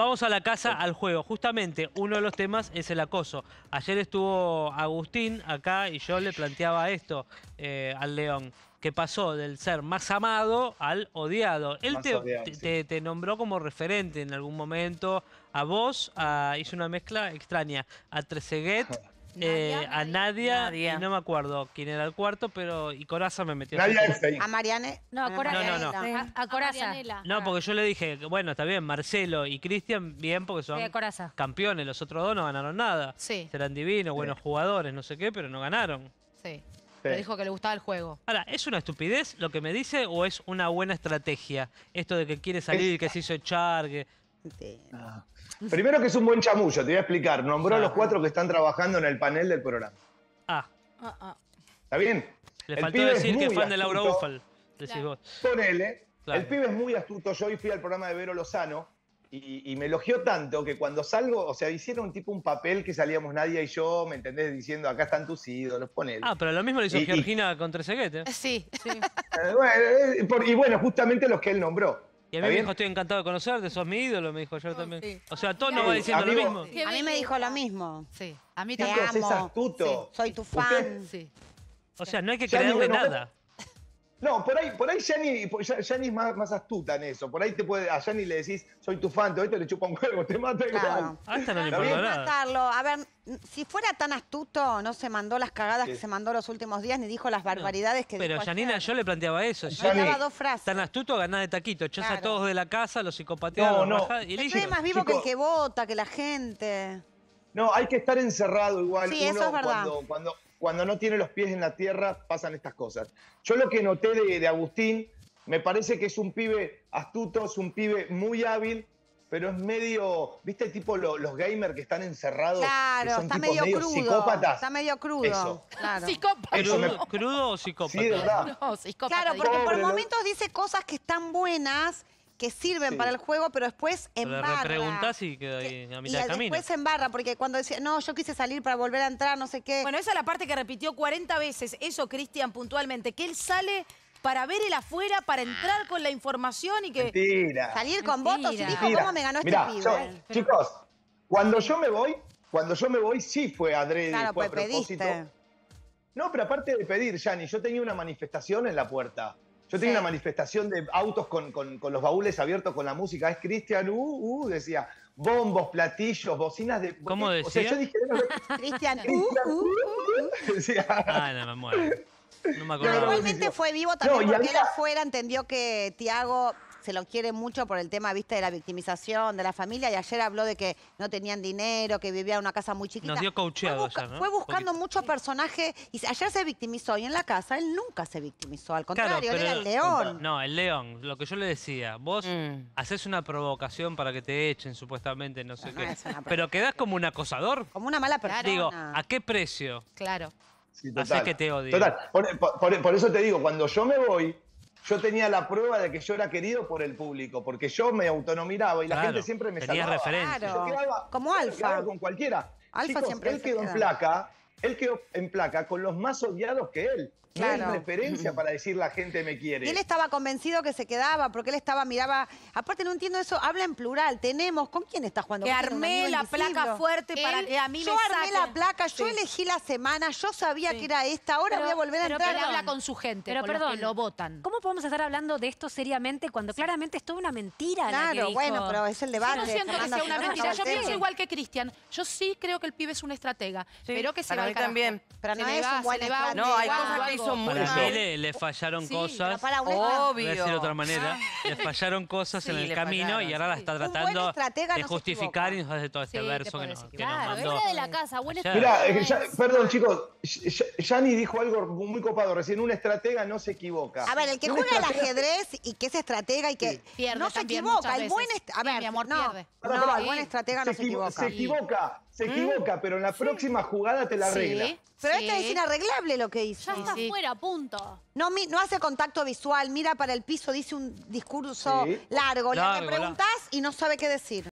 Vamos a la casa, al juego. Justamente uno de los temas es el acoso. Ayer estuvo Agustín acá y yo le planteaba esto eh, al León, que pasó del ser más amado al odiado. Él te, nombró como referente en algún momento a vos, hizo una mezcla extraña, a Treseguet Eh, a Nadia, Y no me acuerdo quién era el cuarto, pero. Y Coraza me metió. A Mariane. No, a Coraza. No, no, no. A, Coraza. no, ah. porque yo le dije, bueno, está bien, Marcelo y Cristian, bien, porque son campeones. Los otros dos no ganaron nada. Sí. Serán divinos, buenos jugadores, no sé qué, pero no ganaron. Sí. Le dijo que le gustaba el juego. Ahora, ¿es una estupidez lo que me dice o es una buena estrategia? Esto de que quiere salir, y que se hizo echar, que... Ah. Primero que es un buen chamullo, te voy a explicar. Nombró a los ah. cuatro que están trabajando en el panel del programa. Ah. ah, ah. ¿Está bien? Le el faltó decir que es fan de Laura Ufal. Ponele. El pibe es muy astuto. Yo hoy fui al programa de Vero Lozano y, me elogió tanto que cuando salgo, o sea, hicieron un tipo un papel que salíamos nadie y yo, ¿me entendés? Diciendo, acá están tus ídolos, ponele. Ah, pero lo mismo le hizo Georgina con Sí, sí. Eh, eh, y bueno, justamente los que él nombró. Y a mí me dijo, estoy encantado de conocerte, sos mi ídolo, me dijo yo también. O sea, todo no va diciendo lo mismo. A mí me dijo lo mismo. Sí, a mí Te amo. Soy tu fan. sí. O sea, no hay que creerle nada. No, por ahí, por ahí Yanni, es más, más, astuta en eso. Por ahí te puede, a Yanni le decís, soy tu fan, te, le chupa un huevo, te mata claro. Ah, no le A ver, si fuera tan astuto, no se mandó las cagadas que se mandó los últimos días, ni dijo las barbaridades que pero dijo. yo le planteaba eso. Yanni, dos frases. Tan astuto, ganar de taquito. Echás a todos de la casa, los psicopateas, no, no. y más vivo que el que vota, que la gente. No, hay que estar encerrado igual. Sí, uno, eso es verdad. Cuando, cuando, cuando no tiene los pies en la tierra pasan estas cosas. Yo lo que noté de, Agustín, me parece que es un pibe astuto, es un pibe muy hábil, pero es medio, ¿viste? Tipo los gamers que están encerrados. Claro, que son está medio, crudo. Está medio crudo. Eso. Claro. Psicópata. ¿Crudo o psicópata? Sí, verdad. psicópata. Claro, porque por momentos dice cosas que están buenas que sirven para el juego, pero después embarra. Le y queda ahí a mitad de camino. después embarra, porque cuando decía, no, yo quise salir para volver a entrar, no sé qué. Bueno, esa es la parte que repitió 40 veces, eso, Cristian, puntualmente, que él sale para ver el afuera, para entrar con la información y que... Salir con votos. Y dijo, ¿cómo me ganó este pibe? Eh? chicos, cuando yo me voy, cuando yo me voy sí fue adrede, fue a pues propósito. No, pero aparte de pedir, Yanni, yo tenía una manifestación en la puerta. Yo tenía una manifestación de autos con, con, los baúles abiertos con la música. Es Cristian, uh, uh, decía, bombos, platillos, bocinas de. ¿Cómo decía? O yo dije. Cristian, uh, uh, uh, uh, decía. Ah, no, me muero. No me acuerdo. Pero igualmente fue vivo también porque él afuera entendió que Tiago se lo quiere mucho por el tema, viste, de la victimización de la familia. Y ayer habló de que no tenían dinero, que vivía en una casa muy chiquita. Nos dio coacheado fue, buscando muchos personajes y ayer se victimizó. Y en la casa él nunca se victimizó. Al contrario, él era el león. No, el león. Lo que yo le decía, vos mm. haces una provocación para que te echen, supuestamente, no sé qué. pero quedás como un acosador. Como una mala persona. Digo, ¿a qué precio? Claro. Así que te odio. Total. por, eso te digo, cuando yo me voy, yo tenía la prueba de que yo era querido por el público, porque yo me autonomiraba y la gente siempre me salvaba. Tenía referencia. Yo quedaba, Como alfa. con cualquiera. Alfa siempre él quedó en placa él quedó en placa con los más odiados que él. Claro. No referencia para decir la gente me quiere. él estaba convencido que se quedaba, porque él estaba, miraba. Aparte, no entiendo eso, habla en plural. Tenemos, ¿con quién está jugando? Que armé la placa fuerte para que a mí yo armé la placa, yo elegí la semana, yo sabía que era esta, ahora voy a volver a entrar. Pero habla con su gente, pero perdón, lo votan. ¿Cómo podemos estar hablando de esto seriamente cuando claramente es toda una mentira? Claro, bueno, pero es el debate. Yo no siento que sea una mentira. Yo pienso igual que Cristian. Yo sí creo que el pibe es un estratega, pero que se va mí también. Pero no es un buen No, hay cosas que hizo muy Para mal. le, fallaron cosas. para Obvio. Voy a decir de otra manera. Ah. Le fallaron cosas en el camino y ahora la está tratando de justificar y nos hace todo este verso que nos, que Claro, mandó. de la casa, buena Mirá, eh, ya- perdón, chicos. Yanni dijo algo muy copado recién. Un estratega no se equivoca. A ver, el que juega al ajedrez y que es estratega y que no se equivoca, buen a ver, mi amor, no, no, el buen estratega no se, equivoca. Se equivoca se ¿Mm? equivoca, pero en la próxima jugada te la arregla. Pero este Sí. este es inarreglable lo que hizo. Ya está fuera, punto. No, no hace contacto visual, mira para el piso, dice un discurso largo. Le- preguntas y no sabe qué decir.